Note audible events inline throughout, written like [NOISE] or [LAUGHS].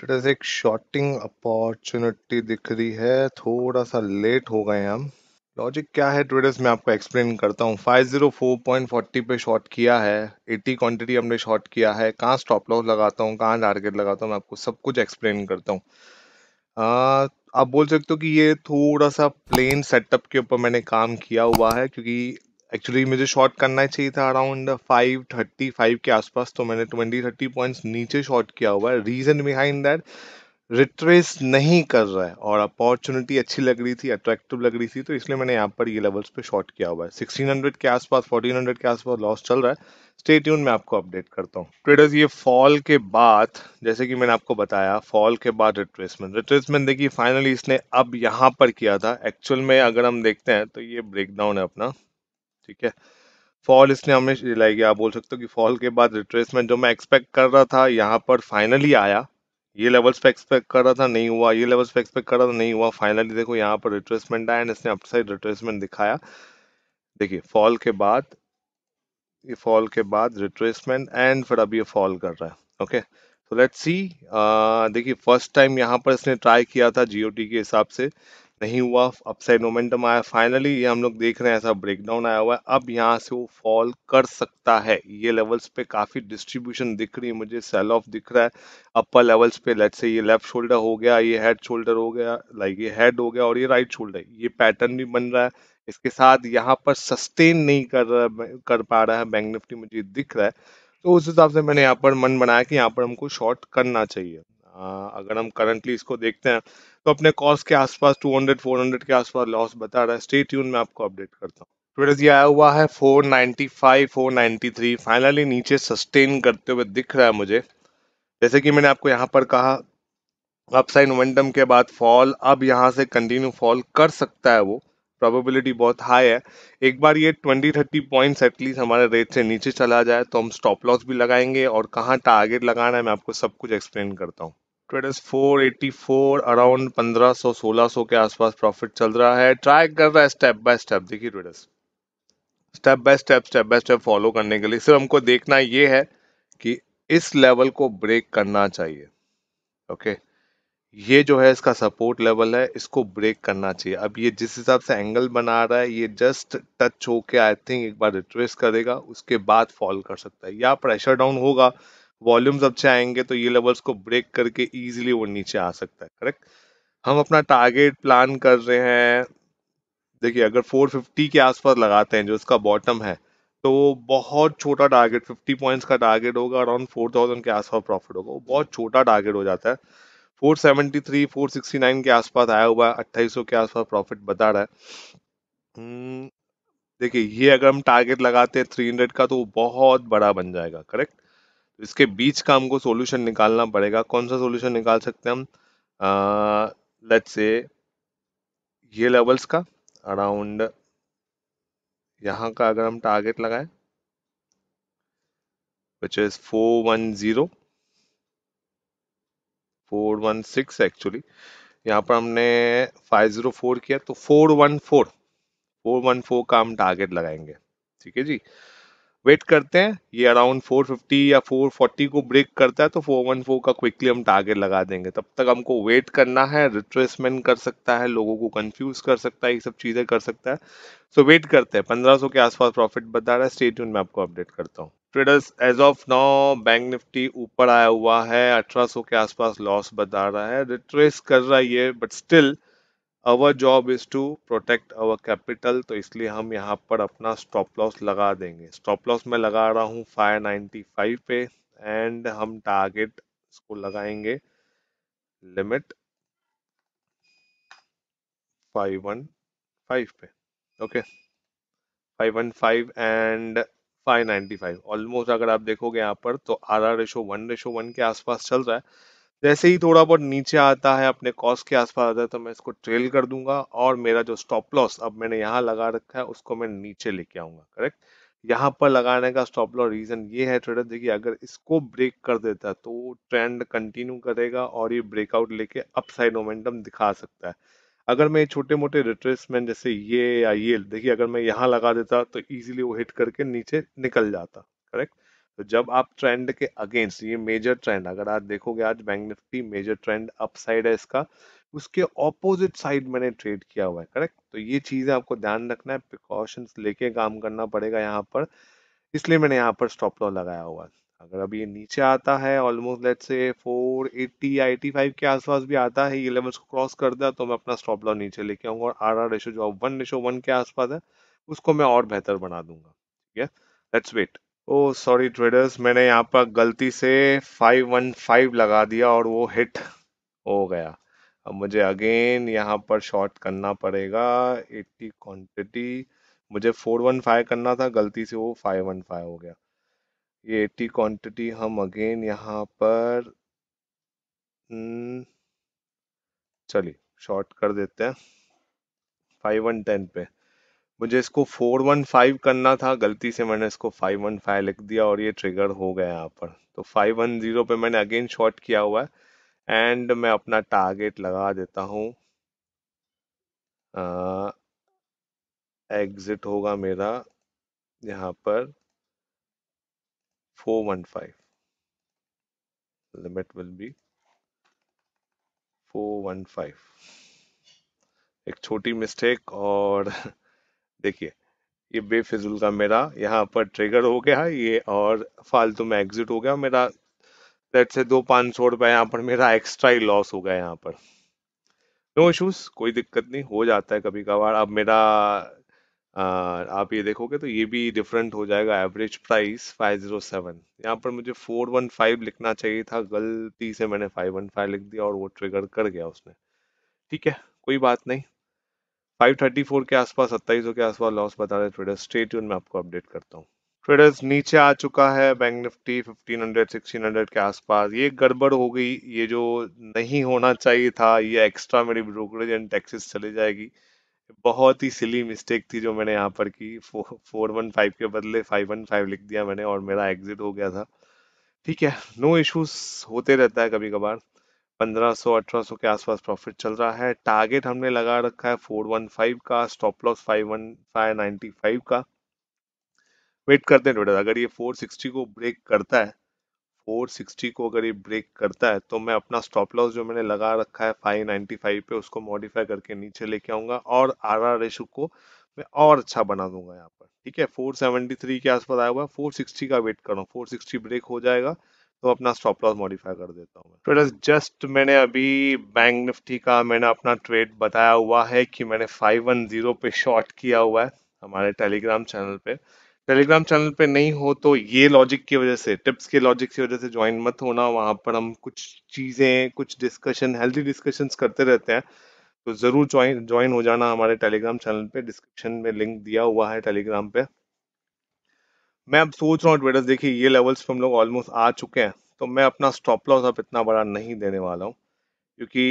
Today एक shooting opportunity दिख रही है थोड़ा सा लेट हो गए हम लॉजिक क्या है ट्रेडर्स मैं आपको एक्सप्लेन करता हूँ 504.40 पे शॉर्ट किया है 80 क्वांटिटी हमने शॉर्ट किया है कहाँ स्टॉप लॉस लगाता हूँ कहाँ टारगेट लगाता हूँ मैं आपको सब कुछ एक्सप्लेन करता हूँ आप बोल सकते हो कि ये थोड़ा सा प्लेन सेटअप के ऊपर मैंने काम किया हुआ है क्योंकि एक्चुअली मुझे शॉट करना चाहिए था अराउंड फाइव थर्टी फाइव के आसपास तो मैंने ट्वेंटी थर्टी पॉइंट्स नीचे शॉट किया हुआ है रीजन बिहाइंड दैट रिट्रेस नहीं कर रहा है और अपॉर्चुनिटी अच्छी लग रही थी अट्रैक्टिव लग रही थी तो इसलिए मैंने यहाँ पर ये लेवल्स पे शॉट किया हुआ है सिक्सटीन हंड्रेड के आसपास फोर्टीन हंड्रेड के आसपास लॉस चल रहा है स्टेट यून में आपको अपडेट करता हूँ ट्रेडर्स ये फॉल के बाद जैसे कि मैंने आपको बताया फॉल के बाद रिट्रेसमेंट रिट्रेसमेंट देखिए फाइनली इसने अब यहाँ पर किया था एक्चुअल में अगर हम देखते हैं तो ये ब्रेकडाउन है अपना ठीक है फॉल इसने हमें लाइक आप बोल सकते हो कि फॉल के बाद रिट्रेसमेंट जो मैं एक्सपेक्ट कर रहा था यहाँ पर फाइनली आया ये लेवल्स पे एक्सपेक्ट कर रहा था नहीं हुआ ये लेवल्स पे एक्सपेक्ट कर रहा था नहीं हुआ फाइनली देखो यहाँ पर रिट्रेसमेंट आया इसने अपसाइड रिट्रेसमेंट दिखाया देखिए फॉल के बाद ये फॉल के बाद रिट्रेसमेंट एंड फिर अब ये फॉल कर रहा है ओके तो लेट्स सी देखिए फर्स्ट टाइम यहाँ पर इसने ट्राई किया था जीओटी के हिसाब से नहीं हुआ अपसाइड मोमेंटम आया फाइनली ये हम लोग देख रहे हैं ऐसा ब्रेकडाउन आया हुआ है अब यहाँ से वो फॉल कर सकता है ये लेवल्स पे काफ़ी डिस्ट्रीब्यूशन दिख रही है मुझे सेल ऑफ दिख रहा है अपर लेवल्स पे लेट से ये लेफ्ट शोल्डर हो गया ये हेड शोल्डर हो गया लाइक ये हेड हो गया और ये राइट शोल्डर ये पैटर्न भी बन रहा है इसके साथ यहाँ पर सस्टेन नहीं कर रहा कर पा रहा है बैंक निफ्टी मुझे दिख रहा है तो उस हिसाब से मैंने यहाँ पर मन बनाया कि यहाँ पर हमको शॉर्ट करना चाहिए हाँ, अगर हम करंटली इसको देखते हैं तो अपने कॉर्स के आसपास 200 400 के आसपास लॉस बता रहा है स्टेट यून में आपको अपडेट करता हूँ ट्विटर ये आया हुआ है 495 493 फाइनली नीचे सस्टेन करते हुए दिख रहा है मुझे जैसे कि मैंने आपको यहाँ पर कहा अपसाइड वनडम के बाद फॉल अब यहाँ से कंटिन्यू फॉल कर सकता है वो प्रोबेबिलिटी बहुत हाई है एक बार ये 20 30 पॉइंट्स एटलीस्ट हमारे रेट से नीचे चला जाए तो हम स्टॉप लॉस भी लगाएंगे और कहाँ टारगेट लगाना है मैं आपको सब कुछ एक्सप्लेन करता हूँ ट्रेडर्स 484 अराउंड 1500 1600 के आसपास प्रॉफिट चल रहा है ट्राई कर रहा है स्टेप बाय स्टेप देखिए traders step by step step by step follow करने के लिए सिर्फ हमको देखना ये है कि इस लेवल को ब्रेक करना चाहिए ओके okay? ये जो है इसका सपोर्ट लेवल है इसको ब्रेक करना चाहिए अब ये जिस हिसाब से एंगल बना रहा है ये जस्ट टच होके आई थिंक एक बार रिट्रेस करेगा उसके बाद फॉल कर सकता है या प्रेशर डाउन होगा वॉल्यूम्स अच्छे आएंगे तो ये लेवल्स को ब्रेक करके इजीली वो नीचे आ सकता है करेक्ट हम अपना टारगेट प्लान कर रहे हैं देखिए अगर 450 के आसपास लगाते हैं जो इसका बॉटम है तो वो बहुत छोटा टारगेट 50 पॉइंट्स का टारगेट होगा अराउंड 4000 के आसपास प्रॉफिट होगा वो बहुत छोटा टारगेट हो जाता है 473 469 के आसपास आया हुआ है अट्ठाईस के आसपास प्रॉफिट बता रहा है हम्म, देखिए ये अगर हम टारगेट लगाते हैं 300 का तो वो बहुत बड़ा बन जाएगा करेक्ट इसके बीच का हमको सोल्यूशन निकालना पड़ेगा कौन सा सोल्यूशन निकाल सकते हैं हम लेट्स से ये लेवल्स का अराउंड यहाँ का अगर हम टारगेट लगाएं zero four one six actually यहाँ पर हमने फोर किया तो वन फोर का हम टारगेट लगाएंगे ठीक है जी वेट करते हैं ये अराउंड 450 या 440 को ब्रेक करता है तो 414 का क्विकली हम टारगेट लगा देंगे तब तक हमको वेट करना है रिट्रेसमेंट कर सकता है लोगों को कंफ्यूज कर सकता है ये सब चीज़ें कर सकता है सो so, वेट करते हैं 1500 के आसपास प्रॉफिट बता रहा है स्टेट में आपको अपडेट करता हूँ traders as of now bank Nifty ऊपर आया हुआ है अठारह के आसपास लॉस बता रहा है रिट्रेस कर रहा है ये but still our job is to protect our capital तो इसलिए हम यहाँ पर अपना स्टॉप लॉस लगा देंगे स्टॉप लॉस मैं लगा रहा हूँ 595 पे एंड हम टारगेट इसको लगाएंगे लिमिट 515 पे ओके okay. 515 एंड 595 ऑलमोस्ट अगर आप देखोगे यहाँ पर तो R R ratio one ratio one के आसपास चल रहा है जैसे ही थोड़ा बहुत नीचे आता है अपने कॉस्ट के आसपास आता है तो मैं इसको ट्रेल कर दूंगा और मेरा जो स्टॉप लॉस अब मैंने यहाँ लगा रखा है उसको मैं नीचे लेके आऊंगा करेक्ट यहाँ पर लगाने का स्टॉप लॉस रीजन ये है ट्रेडर देखिए अगर इसको ब्रेक कर देता है तो ट्रेंड कंटिन्यू करेगा और ये ब्रेकआउट लेके अपसाइड मोमेंटम दिखा सकता है अगर मैं छोटे मोटे रिट्रेसमेंट जैसे ये या ये देखिए अगर मैं यहाँ लगा देता तो इजीली वो हिट करके नीचे निकल जाता करेक्ट तो जब आप ट्रेंड के अगेंस्ट ये मेजर ट्रेंड अगर आज देखोगे आज bank Nifty major trend upside है इसका उसके ऑपोजिट साइड मैंने ट्रेड किया हुआ है करेक्ट तो ये चीजें आपको ध्यान रखना है प्रिकॉशंस लेके काम करना पड़ेगा यहाँ पर इसलिए मैंने यहाँ पर स्टॉप लॉ लगाया हुआ है अगर अब ये नीचे आता है ऑलमोस्ट लेट से एट्टी या फाइव के आसपास भी आता है ये लेवल्स को क्रॉस कर दिया तो मैं अपना स्टॉप लॉ नीचे लेके आऊंगा और आर आर रेशो जो वन रेशो वन के आसपास है उसको मैं और बेहतर बना दूंगा ठीक है let's wait oh sorry traders मैंने यहाँ पर गलती से 515 लगा दिया और वो हिट हो गया अब मुझे अगेन यहाँ पर शॉर्ट करना पड़ेगा 80 क्वांटिटी मुझे 415 करना था गलती से वो 515 हो गया ये 80 क्वांटिटी हम अगेन यहाँ पर हम्म, चलिए शॉर्ट कर देते हैं 5110 पे मुझे इसको 415 करना था गलती से मैंने इसको 515 लिख दिया और ये ट्रिगर हो गया यहाँ पर तो 510 पे मैंने अगेन शॉर्ट किया हुआ है एंड मैं अपना टारगेट लगा देता हूँ एग्जिट होगा मेरा यहाँ पर 415 लिमिट विल बी 415 एक छोटी मिस्टेक और [LAUGHS] देखिए ये बेफिजुल का मेरा यहाँ पर ट्रिगर हो गया है ये और फालतू में एग्जिट हो गया मेरा लेट से दो पाँच सौ रुपया यहाँ पर मेरा एक्स्ट्रा ही लॉस हो गया यहाँ पर नो इशूज़ कोई दिक्कत नहीं हो जाता है कभी कभार अब मेरा आ, आप ये देखोगे तो ये भी डिफरेंट हो जाएगा एवरेज प्राइस 507 यहाँ पर मुझे 415 लिखना चाहिए था गलती से मैंने 515 लिख दिया और वो ट्रिगर कर गया उसने ठीक है कोई बात नहीं 534 के आसपास सत्ताईस के आसपास लॉस बता रहे ट्रेडर्स स्टेट यून में आपको अपडेट करता हूँ ट्रेडर्स नीचे आ चुका है बैंक निफ्टी 1500 1600 के आसपास ये गड़बड़ हो गई ये जो नहीं होना चाहिए था ये एक्स्ट्रा मेरी ब्रोकरेज एंड टैक्सेस चले जाएगी बहुत ही सिली मिस्टेक थी जो मैंने यहाँ पर की फोर वन फाइव के बदले फाइव वन फाइव लिख दिया मैंने और मेरा एग्जिट हो गया था ठीक है नो no इश्यूज होते रहता है कभी कभार 1500 1800 के आसपास प्रॉफिट चल रहा है टारगेट हमने लगा रखा है 415 का स्टॉप लॉस 51595 का वेट करते हैं बेटा अगर ये 460 को ब्रेक करता है 460 को अगर ये ब्रेक करता है तो मैं अपना स्टॉप लॉस जो मैंने लगा रखा है 595 पे उसको मॉडिफाई करके नीचे लेके आऊंगा और आर आर को मैं और अच्छा बना दूंगा यहाँ पर ठीक है 473 के आसपास आया हुआ है 460 का वेट कर रहा हूँ 460 ब्रेक हो जाएगा तो अपना स्टॉप लॉस मॉडिफाई कर देता हूँ तो जस्ट मैंने अभी बैंक निफ्टी का मैंने अपना ट्रेड बताया हुआ है कि मैंने 510 पे शॉर्ट किया हुआ है हमारे टेलीग्राम चैनल पे टेलीग्राम चैनल पे नहीं हो तो ये लॉजिक की वजह से टिप्स के लॉजिक की वजह से ज्वाइन मत होना वहाँ पर हम कुछ चीज़ें कुछ डिस्कशन हेल्थी डिस्कशंस करते रहते हैं तो ज़रूर ज्वाइन ज्वाइन हो जाना हमारे टेलीग्राम चैनल पे डिस्क्रिप्शन में लिंक दिया हुआ है टेलीग्राम पे मैं अब सोच रहा हूँ ट्रेडर्स देखिए ये लेवल्स पे हम लोग ऑलमोस्ट आ चुके हैं तो मैं अपना स्टॉप लॉस अब इतना बड़ा नहीं देने वाला हूँ क्योंकि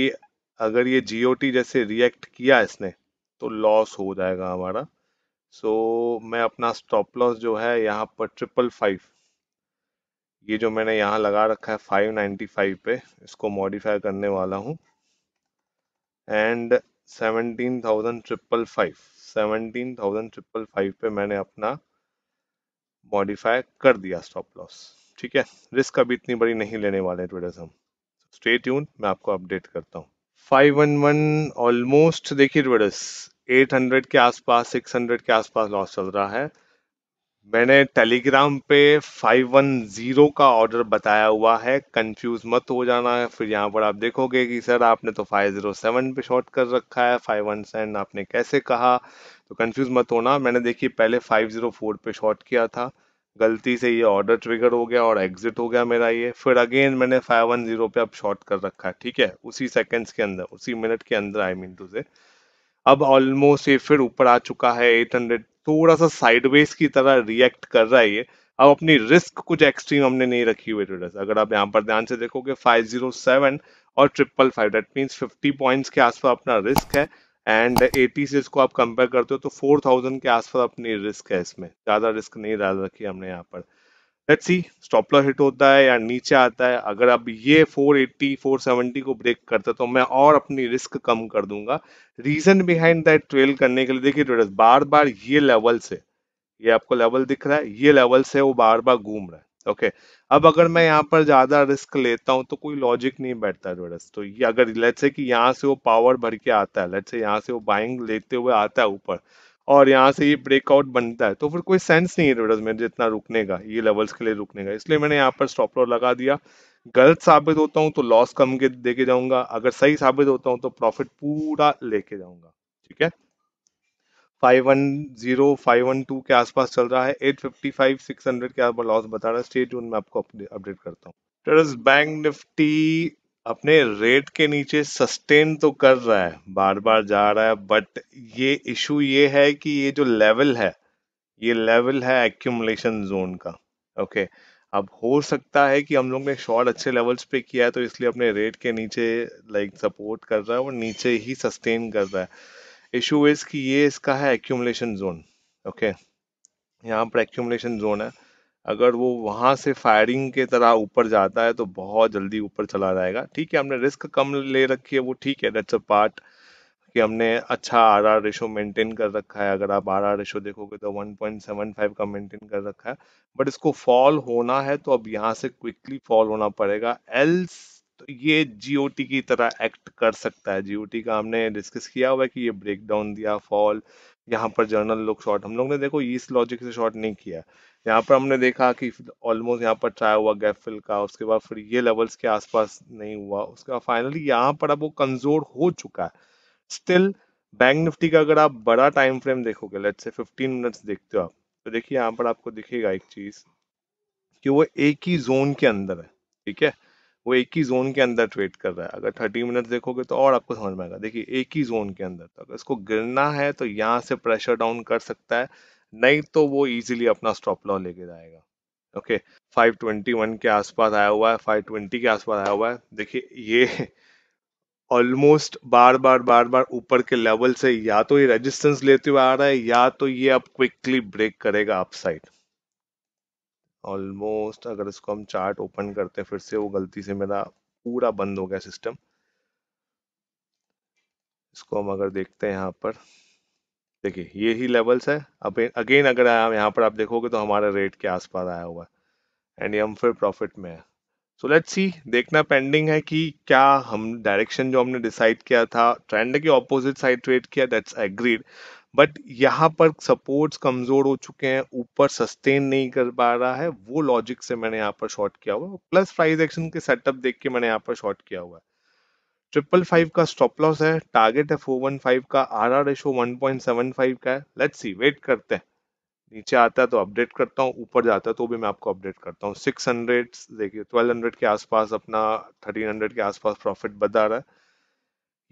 अगर ये जी जैसे रिएक्ट किया इसने तो लॉस हो जाएगा हमारा सो so, मैं अपना स्टॉप लॉस जो है यहाँ पर ट्रिपल फाइव ये जो मैंने यहाँ लगा रखा है फाइव नाइन्टी फाइव पे इसको मॉडिफाई करने वाला हूँ and seventeen thousand triple five seventeen thousand triple five पे मैंने अपना मॉडिफाई कर दिया स्टॉप लॉस ठीक है रिस्क अभी इतनी बड़ी नहीं लेने वाले ट्रेडर्स हम स्टे ट्यून मैं आपको अपडेट करता हूँ फाइव वन वन ऑलमोस्ट देखिए ट्रेडर्स 800 के आसपास 600 के आसपास लॉस चल रहा है मैंने टेलीग्राम पे 510 का ऑर्डर बताया हुआ है कंफ्यूज मत हो जाना है फिर यहाँ पर आप देखोगे कि सर आपने तो 507 पे शॉर्ट कर रखा है 517 आपने कैसे कहा तो कंफ्यूज मत होना मैंने देखिए पहले 504 पे शॉर्ट किया था गलती से ये ऑर्डर ट्रिगर हो गया और एग्जिट हो गया मेरा ये फिर अगेन मैंने 510 पे अब शॉर्ट कर रखा है ठीक है उसी सेकंड्स के अंदर उसी मिनट के अंदर आई मीन टू से अब ऑलमोस्ट ये फिर ऊपर आ चुका है 800 थोड़ा सा साइडवेज की तरह रिएक्ट कर रहा है ये अब अपनी रिस्क कुछ एक्सट्रीम हमने नहीं रखी हुई ट्रेडर्स अगर आप यहाँ पर ध्यान से देखोगे फाइव oh और triple five that means fifty points के आसपास अपना रिस्क है एंड एटी से इसको आप कंपेयर करते हो तो फोर थाउजेंड के आसपास अपनी रिस्क है इसमें ज़्यादा रिस्क नहीं डाल रखी हमने यहाँ पर let's see stop loss hit होता है या नीचे आता है अगर अब ये 480 470 को ब्रेक करता तो मैं और अपनी रिस्क कम कर दूंगा रीजन बिहाइंड दैट ट्रेल करने के लिए देखिए बार बार ये लेवल से ये आपको लेवल दिख रहा है ये लेवल से वो बार बार घूम रहा है ओके okay. अब अगर मैं यहाँ पर ज्यादा रिस्क लेता हूँ तो कोई लॉजिक नहीं बैठता जोरस तो ये अगर लेट से कि यहाँ से वो पावर भर के आता है लेट से यहाँ से वो बाइंग लेते हुए आता है ऊपर और यहाँ से ये ब्रेकआउट बनता है तो फिर कोई सेंस नहीं है जोरस मेरे जितना रुकने का ये लेवल्स के लिए रुकने का इसलिए मैंने यहाँ पर स्टॉप लॉस लगा दिया गलत साबित होता हूँ तो लॉस कम के दे जाऊंगा अगर सही साबित होता हूँ तो प्रॉफिट पूरा लेके जाऊंगा ठीक है 510 512 के आसपास चल रहा है 855 600 के आसपास लॉस बता रहा है स्टेट जून में आपको अपडेट करता हूँ ट्रेडर्स बैंक निफ्टी अपने रेट के नीचे सस्टेन तो कर रहा है बार बार जा रहा है बट ये इशू ये है कि ये जो लेवल है ये लेवल है एक्यूमुलेशन जोन का ओके अब हो सकता है कि हम लोग ने शॉर्ट अच्छे लेवल्स पे किया है तो इसलिए अपने रेट के नीचे लाइक सपोर्ट कर रहा है और नीचे ही सस्टेन कर रहा है इशू इज़ कि ये इसका है एक्यूमलेशन जोन ओके यहाँ पर एक्यूमलेशन जोन है अगर वो वहाँ से फायरिंग के तरह ऊपर जाता है तो बहुत जल्दी ऊपर चला जाएगा ठीक है हमने रिस्क कम ले रखी है वो ठीक है दैट्स अ पार्ट कि हमने अच्छा आर आर रेशो मेंटेन कर रखा है अगर आप आर आर रेशो देखोगे तो 1.75 का मेंटेन कर रखा है बट इसको फॉल होना है तो अब यहाँ से क्विकली फॉल होना पड़ेगा एल्स ये जीओटी की तरह एक्ट कर सकता है जीओटी का हमने डिस्कस किया हुआ है कि ये ब्रेक डाउन दिया फॉल यहाँ पर जर्नल लुक शॉर्ट हम लोग ने देखो इस लॉजिक से शॉर्ट नहीं किया यहाँ पर हमने देखा कि ऑलमोस्ट यहाँ पर ट्राई हुआ गैप फिल का उसके बाद फिर ये लेवल्स के आसपास नहीं हुआ उसके बाद फाइनली यहाँ पर अब वो कमजोर हो चुका है स्टिल बैंक निफ्टी का अगर आप बड़ा टाइम फ्रेम देखोगे लेट से 15 मिनट्स देखते हो आप तो देखिए यहाँ पर आपको दिखेगा एक चीज कि वो एक ही जोन के अंदर है ठीक है वो एक ही जोन के अंदर ट्रेड कर रहा है अगर थर्टी मिनट देखोगे तो और आपको समझ में आएगा देखिए एक ही जोन के अंदर तो अगर इसको गिरना है तो यहाँ से प्रेशर डाउन कर सकता है नहीं तो वो इजीली अपना स्टॉप लॉ लेके जाएगा ओके फाइव ट्वेंटी वन के आसपास आया हुआ है फाइव ट्वेंटी के आसपास आया हुआ है देखिए ये ऑलमोस्ट बार बार बार बार ऊपर के लेवल से या तो ये रेजिस्टेंस लेते हुए आ रहा है या तो ये अब क्विकली ब्रेक करेगा अपसाइड ऑलमोस्ट अगर इसको हम चार्ट ओपन करते हैं फिर से वो गलती से मेरा पूरा बंद हो गया सिस्टम इसको हम अगर देखते हैं यहाँ पर देखिए ये ही लेवल्स है अगेन अगेन अगर हम यहाँ पर आप देखोगे तो हमारा रेट के आसपास आया हुआ है एंड हम फिर प्रॉफिट में है सो लेट्स सी देखना पेंडिंग है कि क्या हम डायरेक्शन जो हमने डिसाइड किया था ट्रेंड के ऑपोजिट साइड ट्रेड किया दैट्स एग्रीड बट यहाँ पर सपोर्ट्स कमजोर हो चुके हैं ऊपर सस्टेन नहीं कर पा रहा है वो लॉजिक से मैंने यहाँ पर शॉर्ट किया हुआ प्लस प्राइस एक्शन के सेटअप देख के मैंने यहाँ पर शॉर्ट किया हुआ है ट्रिपल फाइव का स्टॉप लॉस है टारगेट है फोर वन फाइव का R R ratio one point seven five का है लेट्स सी वेट करते हैं नीचे आता है तो अपडेट करता हूँ ऊपर जाता है तो भी मैं आपको अपडेट करता हूँ सिक्स हंड्रेड देखिए ट्वेल्व हंड्रेड के आसपास अपना थर्टीन हंड्रेड के आसपास प्रॉफिट बता रहा है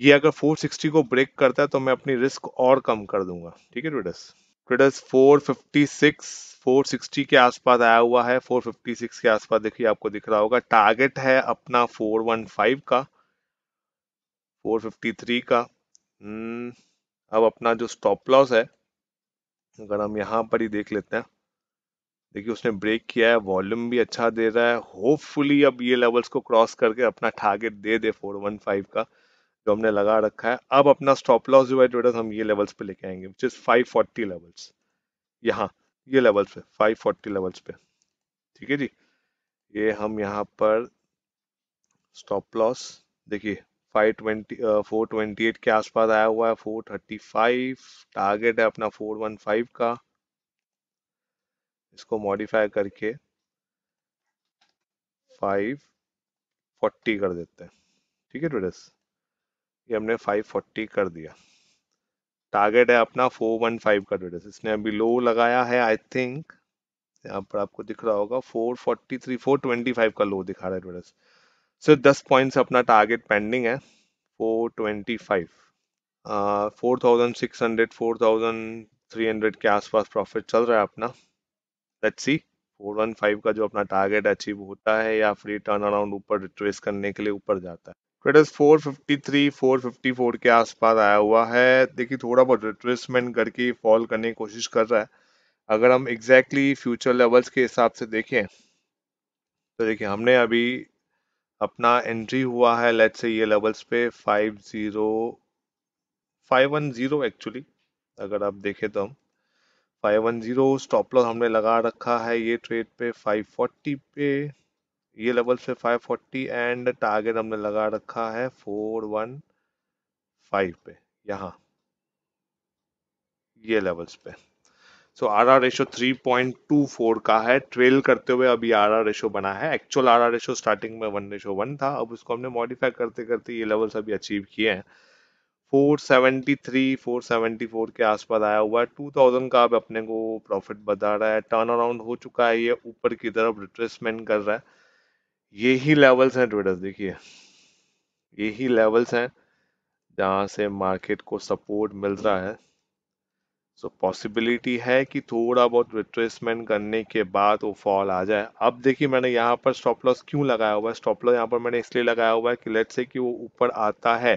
ये अगर 460 को ब्रेक करता है तो मैं अपनी रिस्क और कम कर दूंगा ठीक है ट्रेडर्स ट्रेडर्स 456 460 के आसपास आया हुआ है 456 के आसपास देखिए आपको दिख रहा होगा टारगेट है अपना 415 का 453 का hmm, अब अपना जो स्टॉप लॉस है अगर हम यहाँ पर ही देख लेते हैं देखिए उसने ब्रेक किया है वॉल्यूम भी अच्छा दे रहा है होपफुली अब ये लेवल्स को क्रॉस करके अपना टारगेट दे दे 415 का जो हमने लगा रखा है अब अपना स्टॉप लॉस जो है ट्रेडर्स तो हम ये लेवल्स पे लेके आएंगे विच इज 540 लेवल्स यहाँ ये लेवल्स पे 540 लेवल्स पे ठीक है जी ये हम यहाँ पर स्टॉप लॉस देखिए 520 428 के आसपास आया हुआ है 435 टारगेट है अपना 415 का इसको मॉडिफाई करके 540 कर देते हैं ठीक है ट्रेडर्स ये हमने 540 कर दिया टारगेट है अपना 415 का ट्रेडर्स इसने अभी लो लगाया है आई थिंक यहाँ पर आपको दिख रहा होगा 443 425 का लो दिखा रहा है ट्रेडर्स सो दस पॉइंट अपना टारगेट पेंडिंग है 425 four thousand six hundred four thousand three hundred के आसपास प्रॉफिट चल रहा है अपना लेट्स सी 415 का जो अपना टारगेट अचीव होता है या फ्री टर्न अराउंड ऊपर रिट्रेस करने के लिए ऊपर जाता है ट्रेडर्स 453 454 के आसपास आया हुआ है देखिए थोड़ा बहुत रिट्रेसमेंट करके फॉल करने की कोशिश कर रहा है अगर हम एग्जैक्टली exactly फ्यूचर लेवल्स के हिसाब से देखें तो देखिए हमने अभी अपना एंट्री हुआ है लेट से ये लेवल्स पे five zero five one zero actually अगर आप देखें तो हम five one zero stop loss हमने लगा रखा है ये ट्रेड पे फाइव फोर्टी पे ये लेवल से 540 एंड टारगेट हमने लगा रखा है 415 पे यहाँ ये लेवल्स पे so R R ratio three का है ट्रेल करते हुए अभी आर आर रेशो बना है actual R R ratio starting में वन रेशो वन था अब उसको हमने मॉडिफाई करते करते ये लेवल्स अभी अचीव किए हैं 473, 474 के आसपास आया हुआ है 2000 का अब अपने को प्रॉफिट बता रहा है टर्न अराउंड हो चुका है ये ऊपर की तरफ रिट्रेसमेंट कर रहा है यही लेवल्स हैं ट्रेडर्स देखिए यही लेवल्स हैं जहां से मार्केट को सपोर्ट मिल रहा है सो so, पॉसिबिलिटी है कि थोड़ा बहुत रिट्रेसमेंट करने के बाद वो फॉल आ जाए अब देखिए मैंने यहाँ पर स्टॉप लॉस क्यों लगाया हुआ है स्टॉप लॉस यहाँ पर मैंने इसलिए लगाया हुआ है कि लेट्स से कि वो ऊपर आता है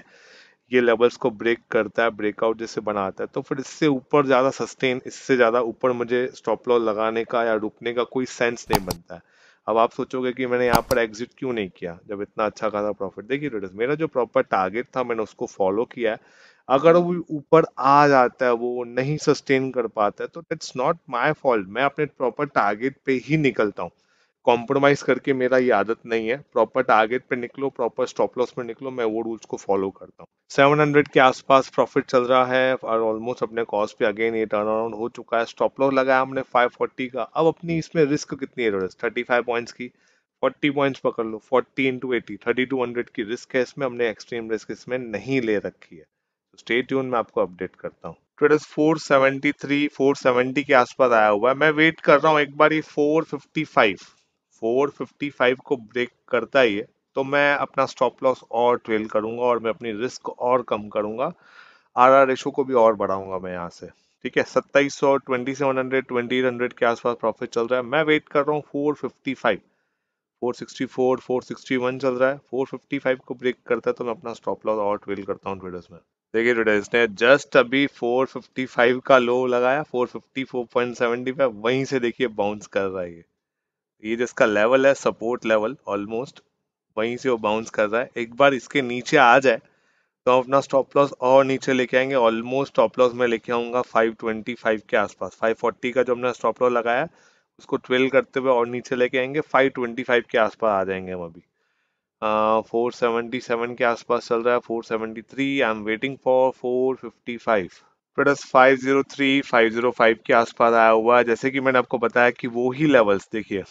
ये लेवल्स को ब्रेक करता है ब्रेकआउट जैसे बनाता है तो फिर इससे ऊपर ज़्यादा सस्टेन इससे ज़्यादा ऊपर मुझे स्टॉप लॉस लगाने का या रुकने का कोई सेंस नहीं बनता है अब आप सोचोगे कि मैंने यहाँ पर एग्जिट क्यों नहीं किया जब इतना अच्छा खासा प्रॉफिट देखिए ट्रेडर्स मेरा जो प्रॉपर टारगेट था मैंने उसको फॉलो किया है अगर वो हम्म। ऊपर आ जाता है वो नहीं सस्टेन कर पाता है तो इट्स नॉट माय फॉल्ट मैं अपने प्रॉपर टारगेट पे ही निकलता हूँ कॉम्प्रोमाइज करके मेरा ये आदत नहीं है प्रॉपर टारगेट पे निकलो प्रॉपर स्टॉप लॉस पे निकलो मैं वो रूल्स को फॉलो करता हूँ सेवन हंड्रेड के आसपास प्रॉफिट चल रहा है और ऑलमोस्ट अपने कॉस्ट पे अगेन ये टर्न अराउंड हो चुका है स्टॉप लॉस लगाया हमने फाइव फोर्टी का अब अपनी इसमें रिस्क कितनी है थर्टी फाइव पॉइंट्स की फोर्टी पॉइंट्स पकड़ लो forty into eighty thirty two hundred की रिस्क है इसमें हमने एक्सट्रीम रिस्क इसमें नहीं ले रखी है स्टे ट्यून में आपको अपडेट करता हूँ ट्रेडर्स 473, 470 के आसपास आया हुआ है मैं वेट कर रहा हूँ एक बार ये 455, 455 को ब्रेक करता ही है तो मैं अपना स्टॉप लॉस और ट्रेल करूंगा और मैं अपनी रिस्क और कम करूंगा आर आर रेशो को भी और बढ़ाऊंगा मैं यहाँ से ठीक है सत्ताईस सौ twenty seven hundred twenty hundred के आसपास प्रॉफिट चल रहा है मैं वेट कर रहा हूँ four fifty five four sixty four four sixty one चल रहा है फोर फिफ्टी फाइव को ब्रेक करता है तो मैं अपना स्टॉप लॉस और ट्वेल करता हूँ ट्रेडर्स में देखिए ट्रेडर्स ने जस्ट अभी फोर फिफ्टी फाइव का लो लगाया four four fifty seventy five वहीं से देखिए बाउंस कर रहा है ये ये जिसका लेवल है सपोर्ट लेवल ऑलमोस्ट वहीं से वो बाउंस कर रहा है एक बार इसके नीचे आ जाए तो हम अपना स्टॉप लॉस और नीचे लेके आएंगे ऑलमोस्ट स्टॉप लॉस में लेके आऊँगा 525 के आसपास 540 का जो हमने स्टॉप लॉस लगाया उसको ट्वेल्व करते हुए और नीचे लेके आएंगे 525 के आसपास आ जाएंगे हम अभी फोर सेवेंटी सेवन के आसपास चल रहा है four seventy three I am waiting for four fifty five plus 503, 505 के आसपास आया हुआ है जैसे कि मैंने आपको बताया कि वो ही लेवल्स देखिए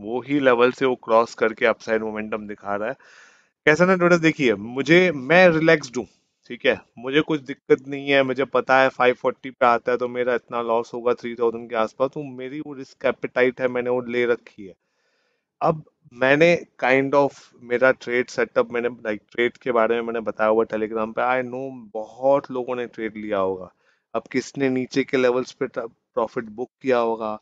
वो ही लेवल से वो क्रॉस करके अपसाइड मोमेंटम दिखा रहा है कैसा ना ट्रेडर्स देखिए मुझे मैं रिलैक्स हूँ ठीक है मुझे कुछ दिक्कत नहीं है मुझे पता है 540 पे आता है तो मेरा इतना लॉस होगा 3000 के आसपास तो मेरी वो रिस्क एपेटाइट है मैंने वो ले रखी है अब मैंने काइंड kind ऑफ of, मेरा ट्रेड सेटअप मैंने लाइक ट्रेड के बारे में मैंने बताया हुआ टेलीग्राम पे आई नो बहुत लोगों ने ट्रेड लिया होगा अब किसने नीचे के लेवल्स पे प्रॉफिट बुक किया होगा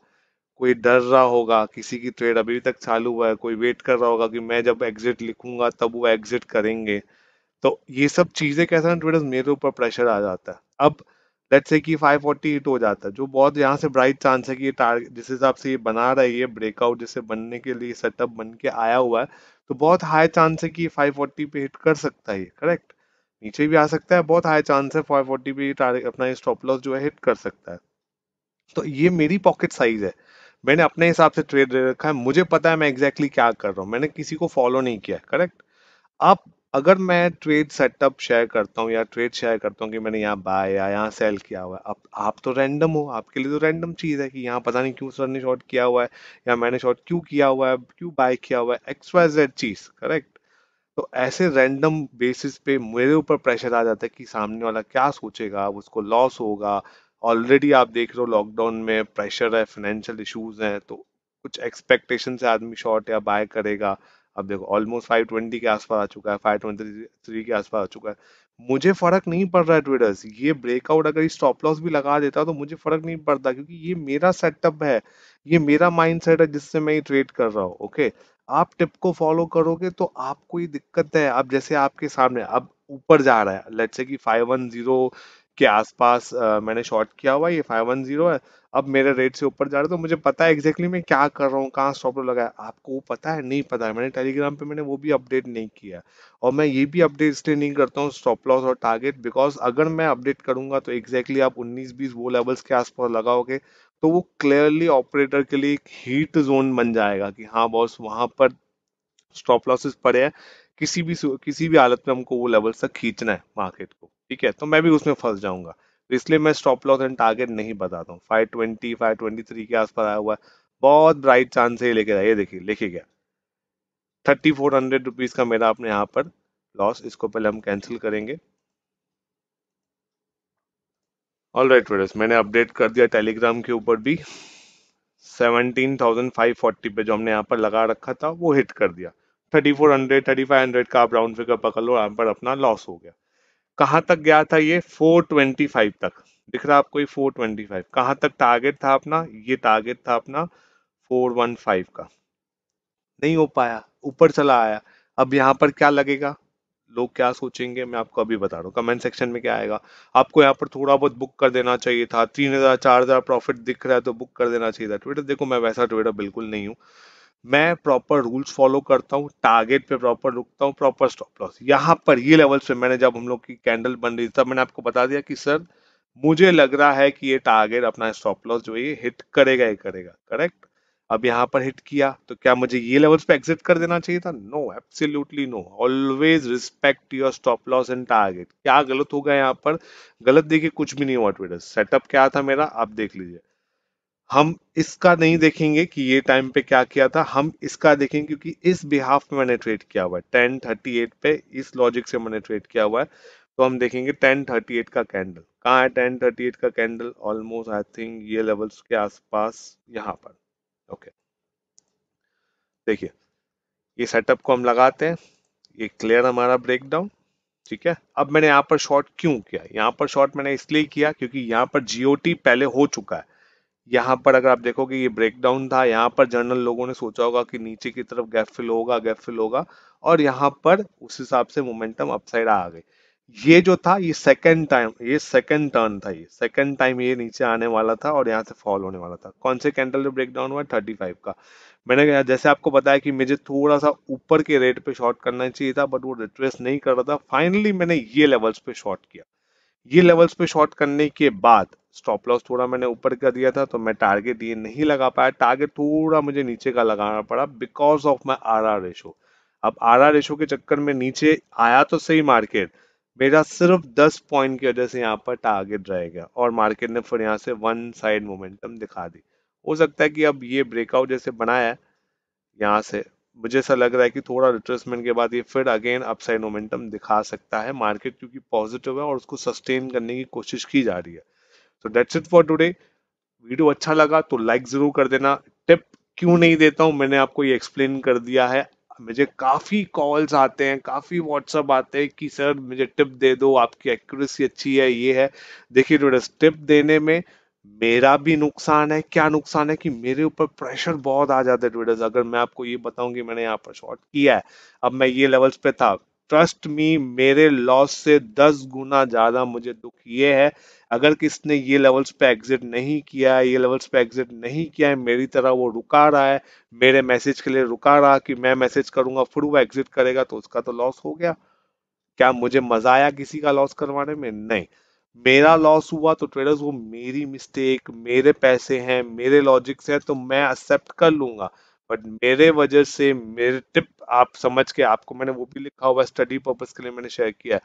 कोई डर रहा होगा किसी की ट्रेड अभी तक चालू हुआ है कोई वेट कर रहा होगा कि मैं जब एग्जिट लिखूंगा तब वो एग्जिट करेंगे तो ये सब चीजें कैसा ना ट्रेडर्स मेरे ऊपर प्रेशर आ जाता है अब लेट्स से कि 548 हिट हो जाता है जो बहुत यहाँ से ब्राइट चांस है कि ये टारगेट जिस हिसाब से ये बना रहा है ये ब्रेकआउट जिसे बनने के लिए सेटअप बन के आया हुआ है तो बहुत हाई चांस है कि 540 पे हिट कर सकता है करेक्ट नीचे भी आ सकता है बहुत हाई चांस है फाइव फोर्टी भी अपना स्टॉप लॉस जो है हिट कर सकता है तो ये मेरी पॉकेट साइज है मैंने अपने हिसाब से ट्रेड दे रखा है मुझे पता है मैं एग्जैक्टली exactly क्या कर रहा हूँ मैंने किसी को फॉलो नहीं किया करेक्ट अब अगर मैं ट्रेड सेटअप शेयर करता हूँ या ट्रेड शेयर करता हूँ कि मैंने यहाँ बाय या यहाँ सेल किया हुआ है अब आप तो रैंडम हो आपके लिए तो रैंडम चीज़ है कि यहाँ पता नहीं क्यों सर ने शॉर्ट किया हुआ है या मैंने शॉर्ट क्यों किया हुआ है क्यों बाय किया हुआ है एक्स वाई जेड चीज़ करेक्ट तो ऐसे रैंडम बेसिस पे मेरे ऊपर प्रेशर आ जाता है कि सामने वाला क्या सोचेगा उसको लॉस होगा ऑलरेडी आप देख रहे हो लॉकडाउन में प्रेशर है फाइनेंशियल इश्यूज हैं तो कुछ एक्सपेक्टेशन से आदमी शॉर्ट या बाय करेगा अब देखो ऑलमोस्ट फाइव ट्वेंटी के आसपास आ चुका है फाइव ट्वेंटी थ्री के आसपास आ चुका है मुझे फर्क नहीं पड़ रहा है ट्रेडर्स ये ब्रेकआउट अगर स्टॉप लॉस भी लगा देता तो मुझे फर्क नहीं पड़ता क्योंकि ये मेरा सेटअप है ये मेरा माइंडसेट है जिससे मैं ये ट्रेड कर रहा हूँ ओके आप टिप को फॉलो करोगे तो आपको ये दिक्कत है अब जैसे आपके सामने अब ऊपर जा रहा है लेट्स से कि 510 के आसपास आ, मैंने शॉर्ट किया हुआ ये 510 है अब मेरे रेट से ऊपर जा रहे तो मुझे पता है एग्जैक्टली मैं क्या कर रहा हूँ कहाँ स्टॉप लगाया आपको वो पता है नहीं पता है मैंने टेलीग्राम पे मैंने वो भी अपडेट नहीं किया और मैं ये भी अपडेट इसलिए नहीं करता हूँ स्टॉप लॉस और टारगेट बिकॉज अगर मैं अपडेट करूंगा तो एग्जैक्टली exactly आप उन्नीस बीस वो लेवल्स के आसपास लगाओगे तो वो क्लियरली ऑपरेटर के लिए एक हीट जोन बन जाएगा कि हाँ बॉस वहां पर स्टॉप लॉसेस पड़े हैं किसी भी किसी भी हालत में हमको वो लेवल्स तक खींचना है मार्केट को ठीक है तो मैं भी उसमें फंस जाऊंगा इसलिए मैं स्टॉप लॉस एंड टारगेट नहीं बताता हूँ five twenty five twenty three के आसपास आया हुआ है बहुत ब्राइट चांस है लेके आया देखिए लेके गया थर्टी फोर हंड्रेड रुपीज का मेरा अपने यहाँ पर लॉस इसको पहले हम कैंसिल करेंगे ऑल राइट right, मैंने अपडेट कर दिया टेलीग्राम के ऊपर भी सेवनटीन थाउजेंड फाइव फोर्टी पे जो हमने यहाँ पर लगा रखा था वो हिट कर दिया thirty thirty four hundred five hundred का आप राउंड फिगर पकड़ लो यहाँ पर अपना लॉस हो गया कहाँ तक गया था ये 425 तक दिख रहा आपको ये 425 कहाँ तक टारगेट था अपना ये टारगेट था अपना 415 का नहीं हो पाया ऊपर चला आया अब यहाँ पर क्या लगेगा लोग क्या सोचेंगे मैं आपको अभी बता रहा हूँ कमेंट सेक्शन में क्या आएगा आपको यहाँ पर थोड़ा बहुत बुक कर देना चाहिए था तीन हजार चार हजार प्रॉफिट दिख रहा है तो बुक कर देना चाहिए था ट्विटर देखो मैं वैसा ट्विटर बिल्कुल नहीं हूँ मैं प्रॉपर रूल्स फॉलो करता हूँ टारगेट पे प्रॉपर रुकता हूँ प्रॉपर स्टॉप लॉस यहाँ पर ये लेवल्स पे मैंने जब हम लोग की कैंडल बन रही तब मैंने आपको बता दिया कि सर मुझे लग रहा है कि ये टारगेट अपना स्टॉप लॉस जो ये हिट करेगा ही करेगा करेक्ट अब यहाँ पर हिट किया तो क्या मुझे ये लेवल्स पे एग्जिट कर देना चाहिए था no absolutely no always respect your stop loss and target क्या गलत होगा यहाँ पर गलत देखिए कुछ भी नहीं हुआ ट्रेडर सेटअप क्या था मेरा आप देख लीजिए हम इसका नहीं देखेंगे कि ये टाइम पे क्या किया था हम इसका देखेंगे क्योंकि इस बिहाफ में मैंने ट्रेड किया हुआ है टेन थर्टी एट पे इस लॉजिक से मैंने ट्रेड किया हुआ है तो हम देखेंगे टेन थर्टी एट का कैंडल कहाँ है टेन थर्टी एट का कैंडल ऑलमोस्ट आई थिंक ये लेवल्स के आसपास यहाँ पर ओके देखिए ये सेटअप को हम लगाते हैं ये क्लियर हमारा ब्रेकडाउन ठीक है अब मैंने यहाँ पर शॉर्ट क्यों किया यहाँ पर शॉर्ट मैंने इसलिए किया क्योंकि यहाँ पर जीओटी पहले हो चुका है यहाँ पर अगर आप देखोगे ये ब्रेकडाउन था यहाँ पर जनरल लोगों ने सोचा होगा कि नीचे की तरफ गैप फिल होगा गैप फिल होगा और यहाँ पर उस हिसाब से मोमेंटम अपसाइड आ गई ये जो था ये सेकंड टाइम ये सेकंड टर्न था ये सेकंड टाइम ये नीचे आने वाला था और यहाँ से फॉल होने वाला था कौन से कैंडल जो ब्रेकडाउन हुआ थर्टी फाइव का मैंने कहा जैसे आपको बताया कि मुझे थोड़ा सा ऊपर के रेट पे शॉर्ट करना चाहिए था बट वो रिट्रेस नहीं कर रहा था फाइनली मैंने ये लेवल्स पे शॉर्ट किया ये लेवल्स पे शॉर्ट करने के बाद स्टॉप लॉस थोड़ा मैंने ऊपर का दिया था तो मैं टारगेट ये नहीं लगा पाया टारगेट थोड़ा मुझे नीचे का लगाना पड़ा because of my R R ratio अब आर आर रेशो के चक्कर में नीचे आया तो सही मार्केट मेरा सिर्फ 10 पॉइंट की वजह से यहाँ पर टारगेट रह गया और मार्केट ने फिर यहाँ से वन साइड मोमेंटम दिखा दी हो सकता है कि अब ये ब्रेकआउट जैसे बनाया है यहाँ से मुझे ऐसा लग रहा है कि थोड़ा रिट्रेसमेंट के बाद ये फिर अगेन अपसाइड मोमेंटम दिखा सकता है मार्केट क्योंकि पॉजिटिव है और उसको सस्टेन करने की कोशिश की जा रही है तो that's it for today video अच्छा लगा तो लाइक जरूर कर देना टिप क्यों नहीं देता हूं मैंने आपको ये एक्सप्लेन कर दिया है मुझे काफ़ी कॉल्स आते हैं काफ़ी व्हाट्सअप आते हैं कि सर मुझे टिप दे दो आपकी एक्यूरेसी अच्छी है ये है देखिए टिप देने में मेरा भी नुकसान है क्या नुकसान है कि मेरे ऊपर प्रेशर बहुत आ जाता है ट्रेडर्स अगर मैं आपको ये बताऊंगी मैंने यहाँ पर शॉर्ट किया है अब मैं ये लेवल्स पे था ट्रस्ट मी मेरे लॉस से दस गुना ज्यादा मुझे दुख ये है अगर किसने ये लेवल्स पे एग्जिट नहीं किया है ये लेवल्स पे एग्जिट नहीं किया है मेरी तरह वो रुका रहा है मेरे मैसेज के लिए रुका रहा कि मैं मैसेज करूंगा फिर वो एग्जिट करेगा तो उसका तो लॉस हो गया क्या मुझे मजा आया किसी का लॉस करवाने में नहीं मेरा लॉस हुआ तो ट्रेडर्स वो मेरी मिस्टेक मेरे पैसे हैं मेरे लॉजिक्स हैं तो मैं एक्सेप्ट कर लूंगा बट मेरे वजह से मेरे टिप आप समझ के आपको मैंने वो भी लिखा हुआ स्टडी पर्पज के लिए मैंने शेयर किया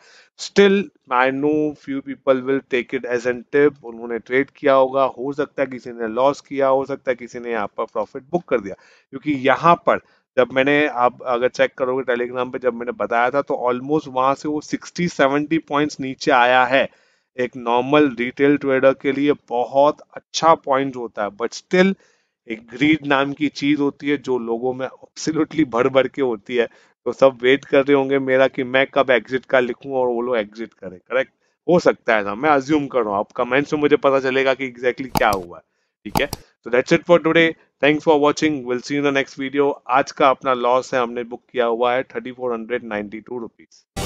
still I know few people will take it as an tip उन्होंने ट्रेड किया होगा हो सकता है किसी ने लॉस किया हो सकता है किसी ने यहाँ पर प्रॉफिट बुक कर दिया क्योंकि यहाँ पर जब मैंने आप अगर चेक करोगे टेलीग्राम पे जब मैंने बताया था तो ऑलमोस्ट वहां से वो 60 70 पॉइंट्स नीचे आया है एक नॉर्मल रिटेल ट्रेडर के लिए बहुत अच्छा पॉइंट होता है बट स्टिल एक ग्रीड नाम की चीज होती है जो लोगों में एब्सोल्युटली भर भर के होती है तो सब वेट कर रहे होंगे मेरा कि मैं कब एग्जिट का लिखूं और वो लोग एग्जिट करें करेक्ट हो सकता है ना मैं अज्यूम कर रहा हूँ आप कमेंट्स में मुझे पता चलेगा कि एग्जैक्टली exactly क्या हुआ है ठीक है तो that's it for today thanks for watching will see in the next video आज का अपना लॉस है हमने बुक किया हुआ है thirty four hundred ninety two rupees